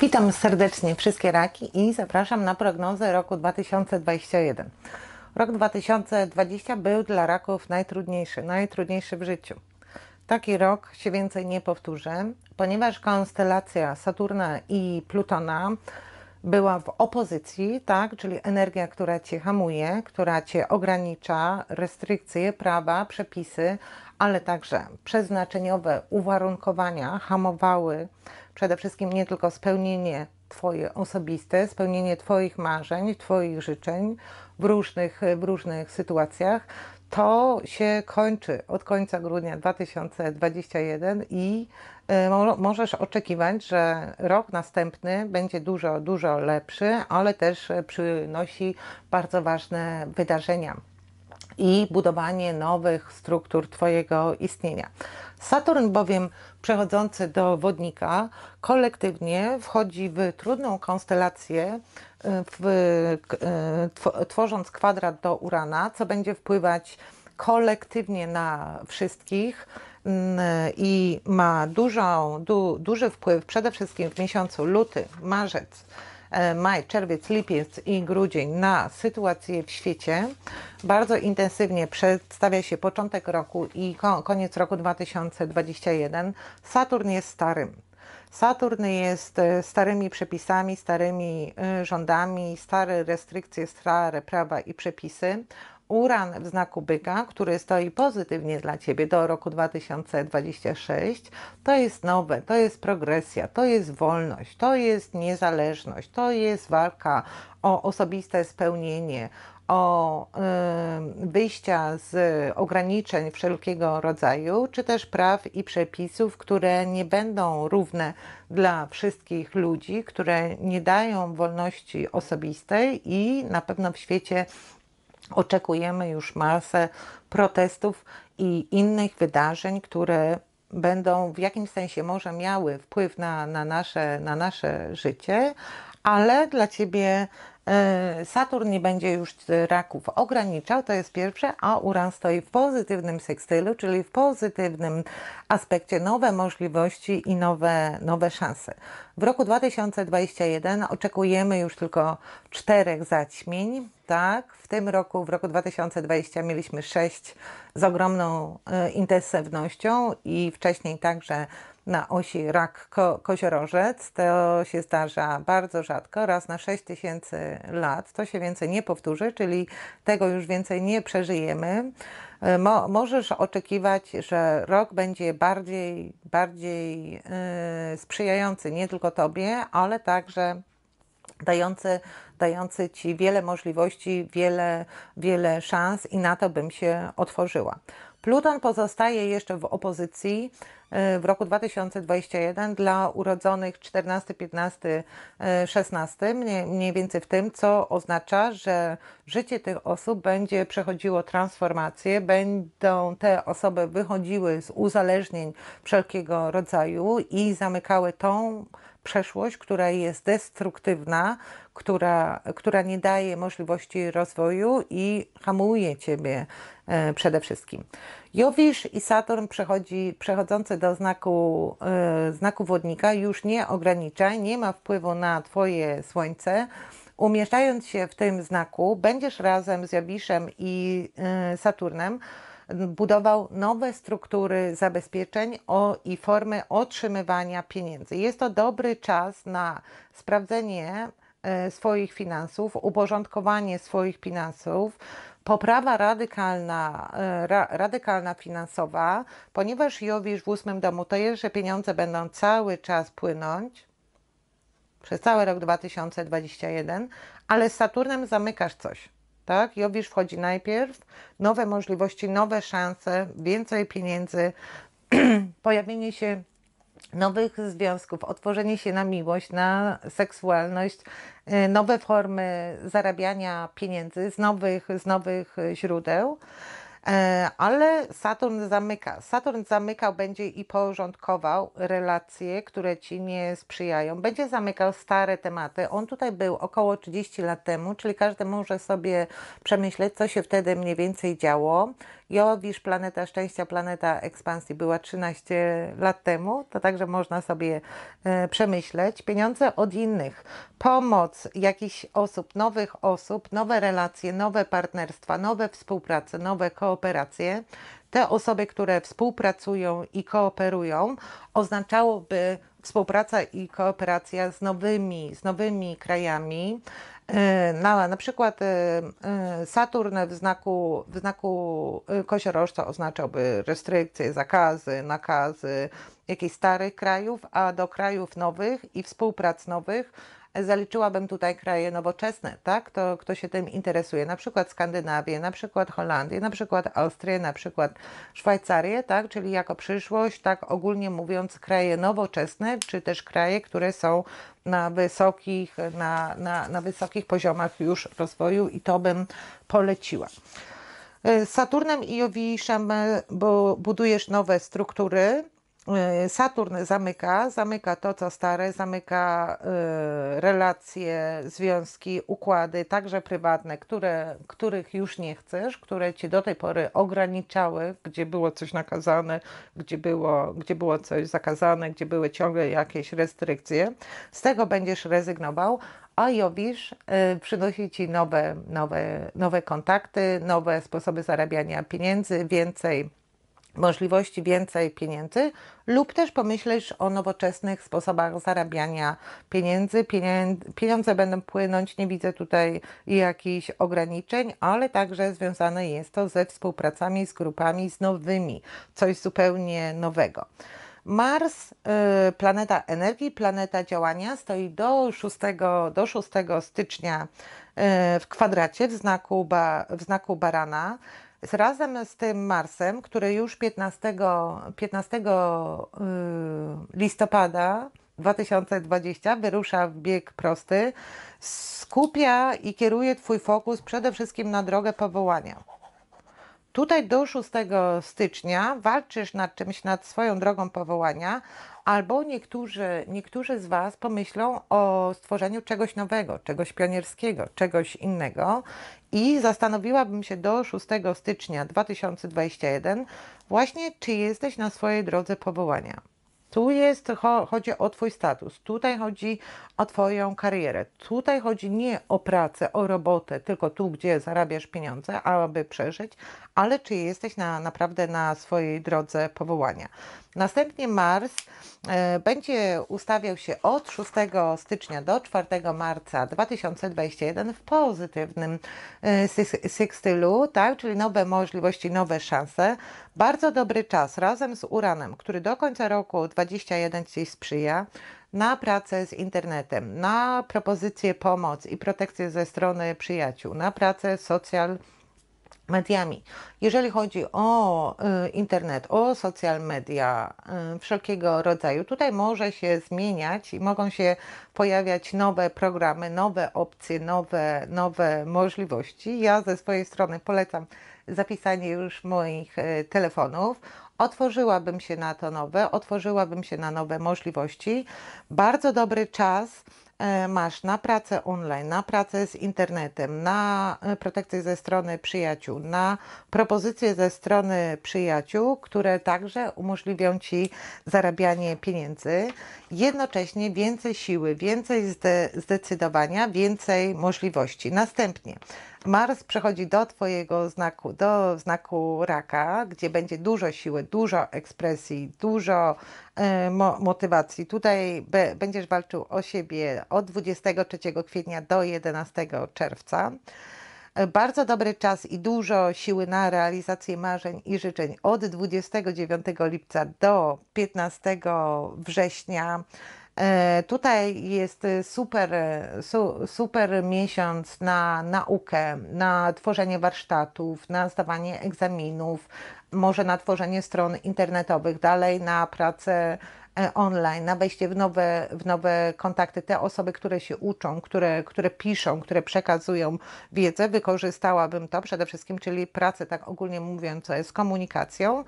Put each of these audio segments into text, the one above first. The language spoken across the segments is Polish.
Witam serdecznie wszystkie raki i zapraszam na prognozę roku 2021. Rok 2020 był dla raków najtrudniejszy, najtrudniejszy w życiu. Taki rok się więcej nie powtórzy, ponieważ konstelacja Saturna i Plutona była w opozycji, tak, czyli energia, która cię hamuje, która cię ogranicza, restrykcje, prawa, przepisy, ale także przeznaczeniowe uwarunkowania hamowały przede wszystkim nie tylko spełnienie Twoje osobiste, spełnienie Twoich marzeń, Twoich życzeń w różnych, w różnych sytuacjach. To się kończy od końca grudnia 2021 i y, możesz oczekiwać, że rok następny będzie dużo, dużo lepszy, ale też przynosi bardzo ważne wydarzenia i budowanie nowych struktur Twojego istnienia. Saturn bowiem przechodzący do wodnika kolektywnie wchodzi w trudną konstelację, e, w, e, tworząc kwadrat do Urana, co będzie wpływać kolektywnie na wszystkich mm, i ma dużą, du, duży wpływ przede wszystkim w miesiącu luty, marzec E, maj, czerwiec, lipiec i grudzień na sytuację w świecie. Bardzo intensywnie przedstawia się początek roku i koniec roku 2021. Saturn jest starym. Saturn jest e, starymi przepisami, starymi y, rządami, stare restrykcje, stare prawa i przepisy. Uran w znaku byka, który stoi pozytywnie dla Ciebie do roku 2026, to jest nowe, to jest progresja, to jest wolność, to jest niezależność, to jest walka o osobiste spełnienie, o y, wyjścia z ograniczeń wszelkiego rodzaju, czy też praw i przepisów, które nie będą równe dla wszystkich ludzi, które nie dają wolności osobistej i na pewno w świecie oczekujemy już masę protestów i innych wydarzeń, które będą w jakimś sensie może miały wpływ na, na, nasze, na nasze życie, ale dla ciebie E, Saturn nie będzie już raków ograniczał, to jest pierwsze, a Uran stoi w pozytywnym sekstylu, czyli w pozytywnym aspekcie nowe możliwości i nowe, nowe szanse. W roku 2021 oczekujemy już tylko czterech zaćmień, tak? W tym roku, w roku 2020 mieliśmy sześć z ogromną e, intensywnością i wcześniej także na osi rak ko koziorożec. To się zdarza bardzo rzadko, raz na 6 tysięcy lat. To się więcej nie powtórzy, czyli tego już więcej nie przeżyjemy. E, mo możesz oczekiwać, że rok będzie bardziej, bardziej yy, sprzyjający nie tylko Tobie, ale także dający, dający Ci wiele możliwości, wiele, wiele szans i na to bym się otworzyła. Pluton pozostaje jeszcze w opozycji w roku 2021 dla urodzonych 14, 15, 16, mniej, mniej więcej w tym, co oznacza, że życie tych osób będzie przechodziło transformację, będą te osoby wychodziły z uzależnień wszelkiego rodzaju i zamykały tą przeszłość, która jest destruktywna, która, która nie daje możliwości rozwoju i hamuje ciebie e, przede wszystkim. Jowisz i Saturn przechodzi, przechodzący do znaku, yy, znaku wodnika już nie ogranicza, nie ma wpływu na Twoje słońce. Umieszczając się w tym znaku, będziesz razem z Jowiszem i yy, Saturnem budował nowe struktury zabezpieczeń o, i formy otrzymywania pieniędzy. Jest to dobry czas na sprawdzenie E, swoich finansów, uporządkowanie swoich finansów, poprawa radykalna, e, ra, radykalna finansowa, ponieważ Jowisz w ósmym domu to jest, że pieniądze będą cały czas płynąć przez cały rok 2021, ale z Saturnem zamykasz coś. Tak? Jowisz wchodzi najpierw, nowe możliwości, nowe szanse, więcej pieniędzy, pojawienie się nowych związków, otworzenie się na miłość, na seksualność, y, nowe formy zarabiania pieniędzy z nowych, z nowych źródeł. E, ale Saturn zamyka. Saturn zamykał będzie i porządkował relacje, które ci nie sprzyjają. Będzie zamykał stare tematy. On tutaj był około 30 lat temu, czyli każdy może sobie przemyśleć, co się wtedy mniej więcej działo, Jowisz, planeta szczęścia, planeta ekspansji była 13 lat temu, to także można sobie e, przemyśleć. Pieniądze od innych, pomoc jakichś osób, nowych osób, nowe relacje, nowe partnerstwa, nowe współprace, nowe kooperacje. Te osoby, które współpracują i kooperują, oznaczałoby współpraca i kooperacja z nowymi, z nowymi krajami, E, na, na przykład e, e, Saturn w znaku, w znaku koziorożca oznaczałby restrykcje, zakazy, nakazy jakichś starych krajów, a do krajów nowych i współprac nowych Zaliczyłabym tutaj kraje nowoczesne, tak? Kto, kto się tym interesuje, na przykład Skandynawię, na przykład Holandię, na przykład Austrię, na przykład Szwajcarię, tak? Czyli jako przyszłość, tak ogólnie mówiąc, kraje nowoczesne, czy też kraje, które są na wysokich, na, na, na wysokich poziomach już rozwoju i to bym poleciła. Z Saturnem i Jowiszem budujesz nowe struktury, E, Saturn zamyka, zamyka to, co stare, zamyka e, relacje, związki, układy, także prywatne, które, których już nie chcesz, które ci do tej pory ograniczały, gdzie było coś nakazane, gdzie było, gdzie było coś zakazane, gdzie były ciągle jakieś restrykcje. Z tego będziesz rezygnował, a Jowisz e, przynosi Ci nowe, nowe, nowe kontakty, nowe sposoby zarabiania pieniędzy, więcej możliwości więcej pieniędzy, lub też pomyślisz o nowoczesnych sposobach zarabiania pieniędzy. Pieniądze będą płynąć, nie widzę tutaj jakichś ograniczeń, ale także związane jest to ze współpracami z grupami, z nowymi, coś zupełnie nowego. Mars, y, planeta energii, planeta działania, stoi do 6, do 6 stycznia y, w kwadracie w znaku, ba, w znaku barana. Razem z tym Marsem, który już 15, 15 y, listopada 2020 wyrusza w bieg prosty, skupia i kieruje Twój fokus przede wszystkim na drogę powołania. Tutaj do 6 stycznia walczysz nad czymś, nad swoją drogą powołania, albo niektórzy, niektórzy z Was pomyślą o stworzeniu czegoś nowego, czegoś pionierskiego, czegoś innego. I zastanowiłabym się do 6 stycznia 2021, właśnie czy jesteś na swojej drodze powołania. Tu jest, chodzi o Twój status, tutaj chodzi o Twoją karierę. Tutaj chodzi nie o pracę, o robotę, tylko tu, gdzie zarabiasz pieniądze, aby przeżyć, ale czy jesteś na, naprawdę na swojej drodze powołania. Następnie Mars e, będzie ustawiał się od 6 stycznia do 4 marca 2021 w pozytywnym e, sextylu, tak? czyli nowe możliwości, nowe szanse. Bardzo dobry czas razem z Uranem, który do końca roku 21 Ci sprzyja, na pracę z internetem, na propozycje pomoc i protekcję ze strony przyjaciół, na pracę social mediami. Jeżeli chodzi o y, internet, o social media y, wszelkiego rodzaju, tutaj może się zmieniać i mogą się pojawiać nowe programy, nowe opcje, nowe, nowe możliwości. Ja ze swojej strony polecam zapisanie już moich y, telefonów otworzyłabym się na to nowe, otworzyłabym się na nowe możliwości. Bardzo dobry czas e, masz na pracę online, na pracę z internetem, na e, protekcję ze strony przyjaciół, na propozycje ze strony przyjaciół, które także umożliwią ci zarabianie pieniędzy, jednocześnie więcej siły, więcej zdecydowania, więcej możliwości. Następnie Mars przechodzi do Twojego znaku, do znaku raka, gdzie będzie dużo siły, dużo ekspresji, dużo e, motywacji. Tutaj będziesz walczył o siebie od 23 kwietnia do 11 czerwca. E, bardzo dobry czas i dużo siły na realizację marzeń i życzeń od 29 lipca do 15 września E, tutaj jest e, super, e, su, super miesiąc na naukę, na tworzenie warsztatów, na zdawanie egzaminów, może na tworzenie stron internetowych, dalej na pracę online, na wejście w nowe, w nowe kontakty. Te osoby, które się uczą, które, które piszą, które przekazują wiedzę, wykorzystałabym to przede wszystkim, czyli pracę, tak ogólnie mówiąc, z komunikacją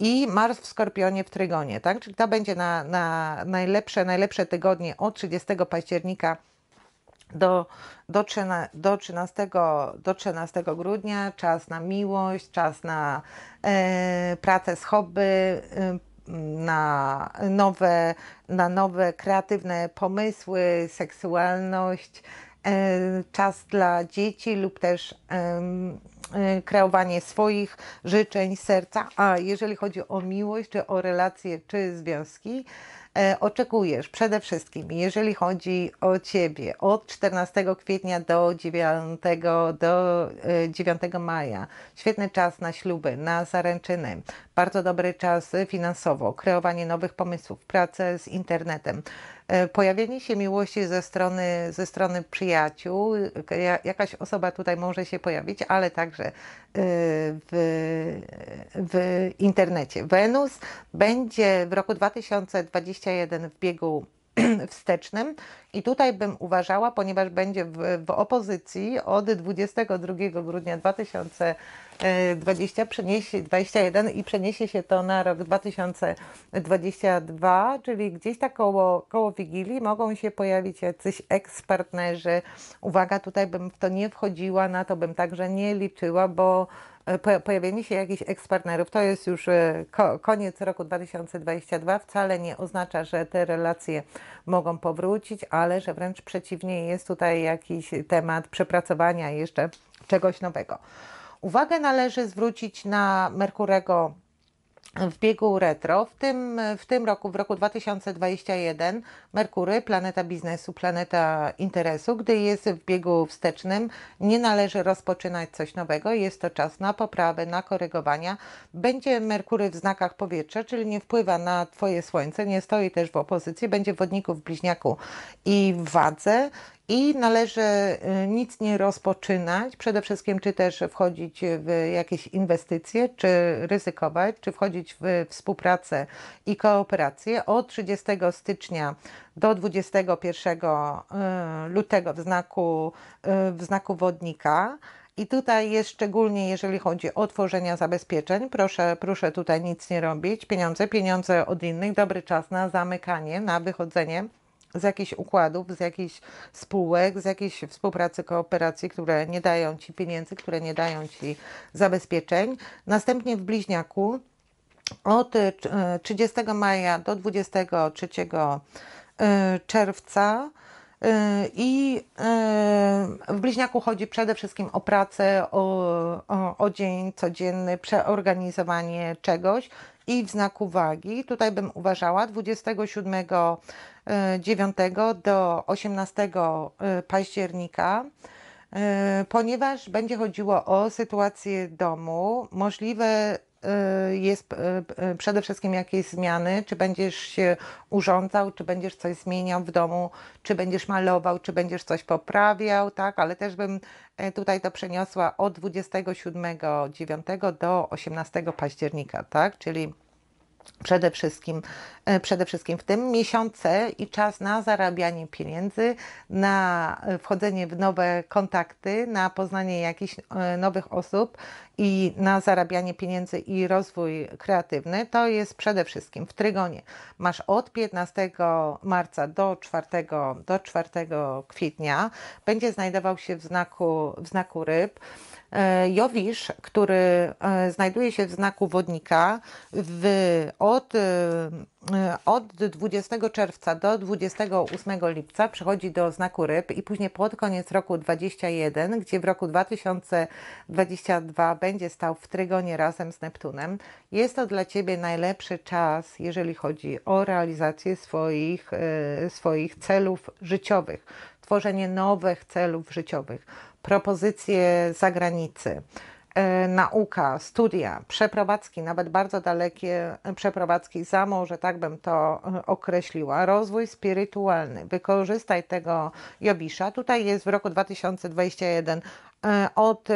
i Mars w Skorpionie w Trygonie, tak? Czyli to będzie na, na najlepsze, najlepsze tygodnie od 30 października do, do, 13, do, 13, do 13 grudnia, czas na miłość, czas na e, pracę z hobby, e, na nowe, na nowe kreatywne pomysły, seksualność, E, czas dla dzieci lub też e, kreowanie swoich życzeń, serca. A jeżeli chodzi o miłość, czy o relacje, czy związki, e, oczekujesz przede wszystkim, jeżeli chodzi o Ciebie, od 14 kwietnia do 9, do 9 maja. Świetny czas na śluby, na zaręczyny, bardzo dobry czas finansowo, kreowanie nowych pomysłów, pracę z internetem. E, pojawienie się miłości ze strony, ze strony przyjaciół, e, jakaś osoba tutaj może się pojawić, ale także e, w, w internecie. Wenus będzie w roku 2021 w biegu wstecznym. I tutaj bym uważała, ponieważ będzie w, w opozycji od 22 grudnia 2021. 20 e, przeniesie, 21 i przeniesie się to na rok 2022, czyli gdzieś tak koło, koło Wigilii mogą się pojawić jacyś ekspartnerzy. Uwaga, tutaj bym w to nie wchodziła, na to bym także nie liczyła, bo e, pojawienie się jakichś ekspartnerów, to jest już e, koniec roku 2022, wcale nie oznacza, że te relacje mogą powrócić, ale że wręcz przeciwnie, jest tutaj jakiś temat przepracowania jeszcze czegoś nowego. Uwagę należy zwrócić na Merkurego w biegu retro. W tym, w tym roku, w roku 2021, Merkury, planeta biznesu, planeta interesu, gdy jest w biegu wstecznym, nie należy rozpoczynać coś nowego. Jest to czas na poprawę, na korygowania. Będzie Merkury w znakach powietrza, czyli nie wpływa na Twoje słońce, nie stoi też w opozycji, będzie w wodniku, w bliźniaku i w wadze i należy y, nic nie rozpoczynać, przede wszystkim czy też wchodzić w jakieś inwestycje, czy ryzykować, czy wchodzić w współpracę i kooperację od 30 stycznia do 21 y, lutego w znaku, y, w znaku wodnika. I tutaj jest szczególnie, jeżeli chodzi o tworzenie zabezpieczeń, proszę, proszę tutaj nic nie robić, pieniądze, pieniądze od innych, dobry czas na zamykanie, na wychodzenie z jakichś układów, z jakichś spółek, z jakiejś współpracy, kooperacji, które nie dają ci pieniędzy, które nie dają ci zabezpieczeń. Następnie w bliźniaku od 30 e, maja do 23 e, czerwca. E, I w bliźniaku chodzi przede wszystkim o pracę, o, o, o dzień codzienny, przeorganizowanie czegoś i w znaku wagi. Tutaj bym uważała 27 9 e, do 18 e, października, e, ponieważ będzie chodziło o sytuację domu, możliwe Y, jest y, y, przede wszystkim jakieś zmiany, czy będziesz się urządzał, czy będziesz coś zmieniał w domu, czy będziesz malował, czy będziesz coś poprawiał, tak, ale też bym e, tutaj to przeniosła od 27.9 do 18 października, tak, czyli przede wszystkim E, przede wszystkim w tym miesiące i czas na zarabianie pieniędzy, na e, wchodzenie w nowe kontakty, na poznanie jakichś e, nowych osób i na zarabianie pieniędzy i rozwój kreatywny, to jest przede wszystkim w Trygonie. Masz od 15 marca do 4, do 4 kwietnia. Będzie znajdował się w znaku, w znaku ryb. Jowisz, który znajduje się w znaku wodnika, w, od E, od 20 czerwca do 28 lipca przechodzi do znaku ryb i później pod koniec roku 21, gdzie w roku 2022 będzie stał w Trygonie razem z Neptunem. Jest to dla Ciebie najlepszy czas, jeżeli chodzi o realizację swoich, e, swoich celów życiowych, tworzenie nowych celów życiowych, propozycje zagranicy E, nauka, studia, przeprowadzki, nawet bardzo dalekie e, przeprowadzki za morze, tak bym to e, określiła, rozwój spirytualny, wykorzystaj tego Jobisza. Tutaj jest w roku 2021 od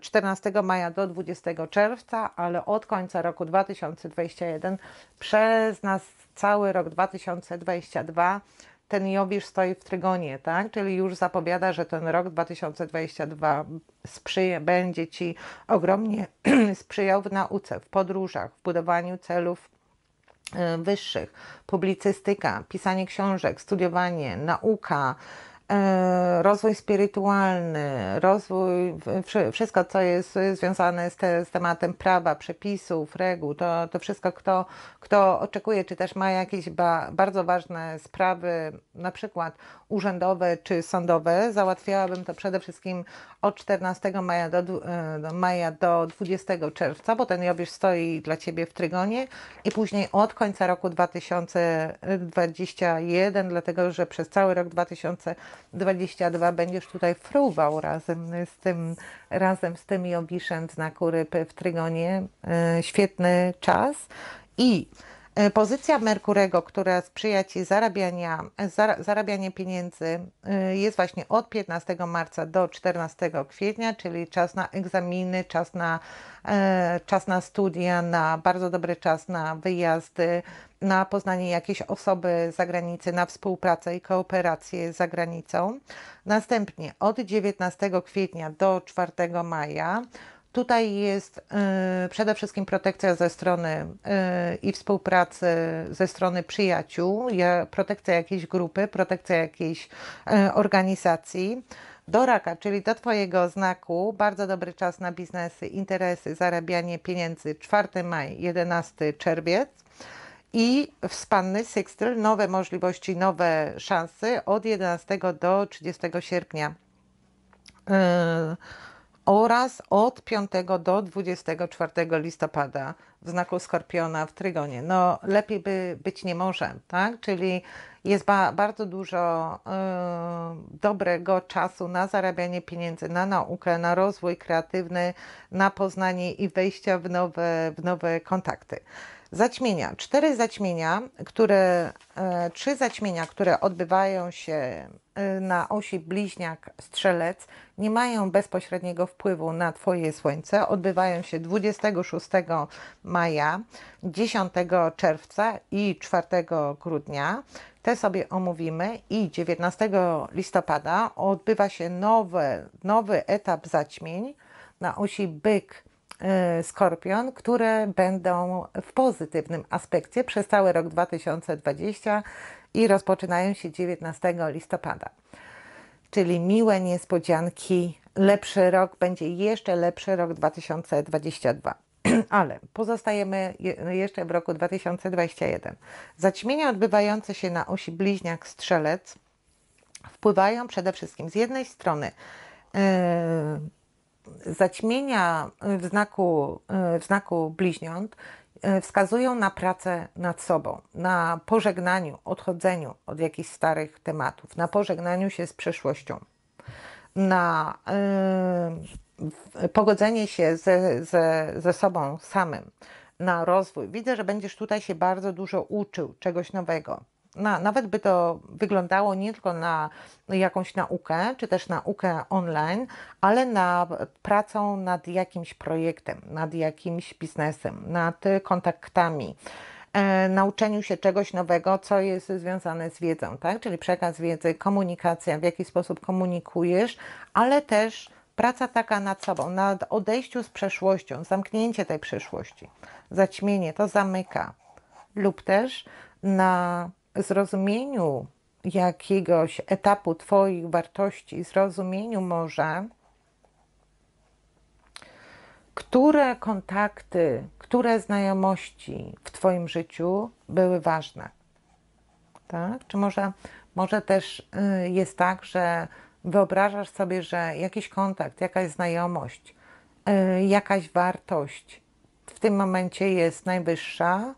14 maja do 20 czerwca, ale od końca roku 2021 przez nas cały rok 2022 ten Jowisz stoi w trygonie, tak? Czyli już zapowiada, że ten rok 2022 sprzyje, będzie Ci ogromnie sprzyjał w nauce, w podróżach, w budowaniu celów y, wyższych, publicystyka, pisanie książek, studiowanie, nauka, E, rozwój spirytualny, rozwój, wszystko co jest związane z, te, z, tematem prawa, przepisów, reguł, to, to wszystko kto, kto oczekuje, czy też ma jakieś ba, bardzo ważne sprawy, na przykład urzędowe czy sądowe, załatwiałabym to przede wszystkim od 14 maja do, e, do maja do 20 czerwca, bo ten Jowisz stoi dla Ciebie w Trygonie i później od końca roku 2021, dlatego że przez cały rok 2021 22 będziesz tutaj fruwał razem z tym, razem z tymi jogiszem znaku ryby w Trygonie. E, świetny czas i E, pozycja Merkurego, która sprzyja Ci zarabiania, zarabianie pieniędzy, e, jest właśnie od 15 marca do 14 kwietnia, czyli czas na egzaminy, czas na, e, czas na studia, na bardzo dobry czas na wyjazdy, na poznanie jakiejś osoby z zagranicy, na współpracę i kooperację z zagranicą. Następnie od 19 kwietnia do 4 maja Tutaj jest y, przede wszystkim protekcja ze strony y, i współpracy ze strony przyjaciół, protekcja jakiejś grupy, protekcja jakiejś y, organizacji. Do raka, czyli do Twojego znaku, bardzo dobry czas na biznesy, interesy, zarabianie pieniędzy 4 maj, 11 czerwiec i wspanny sextyl, nowe możliwości, nowe szanse od 11 do 30 sierpnia. Y, oraz od 5 do 24 listopada w znaku Skorpiona w Trygonie. No, lepiej by być nie może, tak? Czyli jest ba bardzo dużo y, dobrego czasu na zarabianie pieniędzy, na naukę, na rozwój kreatywny, na poznanie i wejścia w nowe, w nowe kontakty. Zaćmienia. Cztery zaćmienia, które, e, trzy zaćmienia, które odbywają się e, na osi bliźniak strzelec, nie mają bezpośredniego wpływu na Twoje Słońce. Odbywają się 26 maja, 10 czerwca i 4 grudnia. Te sobie omówimy i 19 listopada odbywa się nowy, nowy etap zaćmień na osi byk E, Skorpion, które będą w pozytywnym aspekcie przez cały rok 2020 i rozpoczynają się 19 listopada. Czyli miłe niespodzianki, lepszy rok będzie jeszcze lepszy rok 2022. Ale pozostajemy jeszcze w roku 2021. Zaćmienia odbywające się na osi bliźniak strzelec wpływają przede wszystkim z jednej strony yy, zaćmienia y, w znaku, y, w znaku bliźniąt y, wskazują na pracę nad sobą, na pożegnaniu, odchodzeniu od jakichś starych tematów, na pożegnaniu się z przeszłością, na yy, pogodzenie się ze, ze, ze sobą samym, na rozwój. Widzę, że będziesz tutaj się bardzo dużo uczył czegoś nowego na, nawet by to wyglądało nie tylko na jakąś naukę, czy też naukę online, ale na pracą nad jakimś projektem, nad jakimś biznesem, nad kontaktami e, nauczeniu się czegoś nowego, co jest związane z wiedzą, tak? Czyli przekaz wiedzy, komunikacja, w jaki sposób komunikujesz, ale też praca taka nad sobą, nad odejściu z przeszłością, zamknięcie tej przeszłości, zaćmienie, to zamyka. Lub też na zrozumieniu jakiegoś etapu Twoich wartości, zrozumieniu może, które kontakty, które znajomości w Twoim życiu były ważne. Tak? Czy może, może też y, jest tak, że wyobrażasz sobie, że jakiś kontakt, jakaś znajomość, y, jakaś wartość w tym momencie jest najwyższa,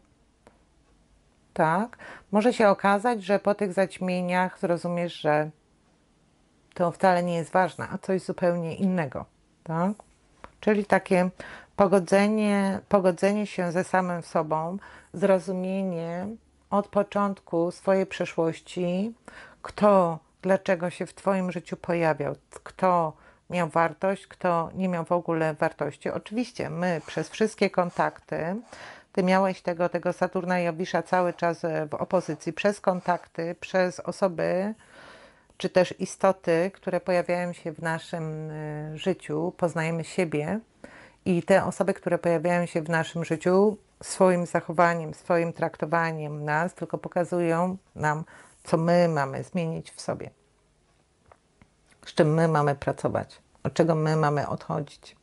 tak, może się okazać, że po tych zaćmieniach zrozumiesz, że to wcale nie jest ważne, a coś zupełnie innego, tak? Czyli takie pogodzenie, pogodzenie się ze samym sobą, zrozumienie od początku swojej przeszłości, kto, dlaczego się w Twoim życiu pojawiał, kto miał wartość, kto nie miał w ogóle wartości. Oczywiście my przez wszystkie kontakty ty miałeś tego, tego Saturna Jowisza cały czas e, w opozycji przez kontakty, przez osoby, czy też istoty, które pojawiają się w naszym e, życiu, poznajemy siebie i te osoby, które pojawiają się w naszym życiu, swoim zachowaniem, swoim traktowaniem nas, tylko pokazują nam, co my mamy zmienić w sobie, z czym my mamy pracować, od czego my mamy odchodzić.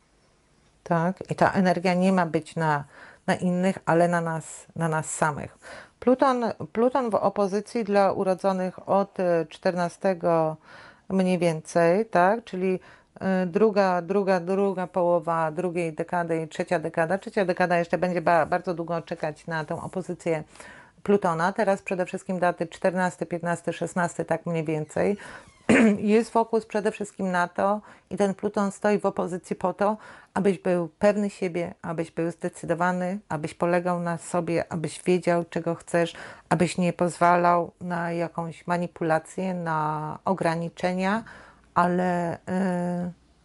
Tak? I ta energia nie ma być na na innych, ale na nas, na nas samych. Pluton, Pluton w opozycji dla urodzonych od 14 e, mniej więcej, tak? czyli e, druga, druga, druga połowa drugiej dekady i trzecia dekada. Trzecia dekada jeszcze będzie ba bardzo długo czekać na tę opozycję Plutona. Teraz przede wszystkim daty 14, 15, 16, tak mniej więcej. jest fokus przede wszystkim na to i ten Pluton stoi w opozycji po to, abyś był pewny siebie, abyś był zdecydowany, abyś polegał na sobie, abyś wiedział, czego chcesz, abyś nie pozwalał na jakąś manipulację, na ograniczenia, ale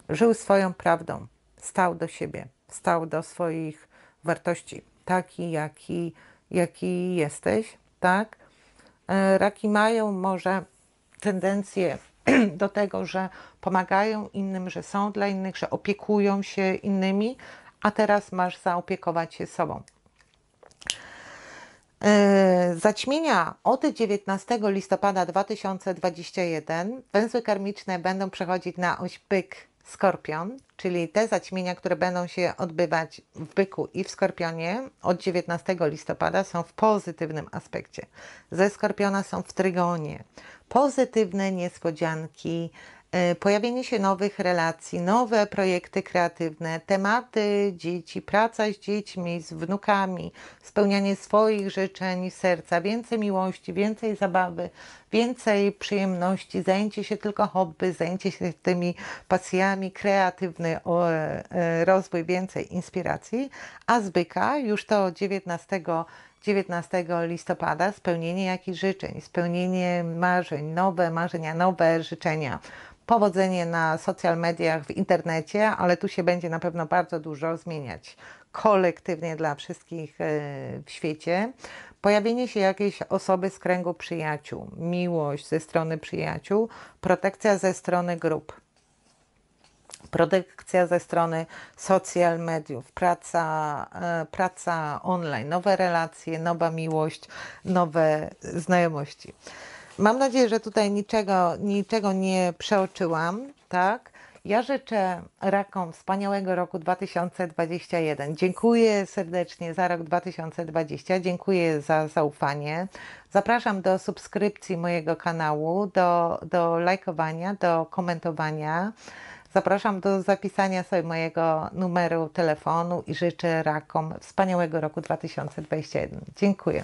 yy, żył swoją prawdą, stał do siebie, stał do swoich wartości, taki, jaki, jaki jesteś, tak? Y, Raki mają może tendencję do tego, że pomagają innym, że są dla innych, że opiekują się innymi, a teraz masz zaopiekować się sobą. Yy, zaćmienia od 19 listopada 2021 węzły karmiczne będą przechodzić na oś pyk Skorpion, czyli te zaćmienia, które będą się odbywać w Byku i w Skorpionie od 19 listopada są w pozytywnym aspekcie. Ze Skorpiona są w Trygonie. Pozytywne niespodzianki, E, pojawienie się nowych relacji, nowe projekty kreatywne, tematy dzieci, praca z dziećmi, z wnukami, spełnianie swoich życzeń, serca, więcej miłości, więcej zabawy, więcej przyjemności, zajęcie się tylko hobby, zajęcie się tymi pasjami, kreatywny e, rozwój, więcej inspiracji. A zbyka już to 19 19 listopada spełnienie jakichś życzeń, spełnienie marzeń, nowe marzenia, nowe życzenia powodzenie na social mediach, w internecie, ale tu się będzie na pewno bardzo dużo zmieniać kolektywnie dla wszystkich e, w świecie. Pojawienie się jakiejś osoby z kręgu przyjaciół, miłość ze strony przyjaciół, protekcja ze strony grup protekcja ze strony social mediów, praca, e, praca online, nowe relacje, nowa miłość, nowe znajomości. Mam nadzieję, że tutaj niczego, niczego nie przeoczyłam, tak? Ja życzę rakom wspaniałego roku 2021. Dziękuję serdecznie za rok 2020. Dziękuję za zaufanie. Zapraszam do subskrypcji mojego kanału, do, do lajkowania, do komentowania. Zapraszam do zapisania sobie mojego numeru telefonu i życzę rakom wspaniałego roku 2021. Dziękuję.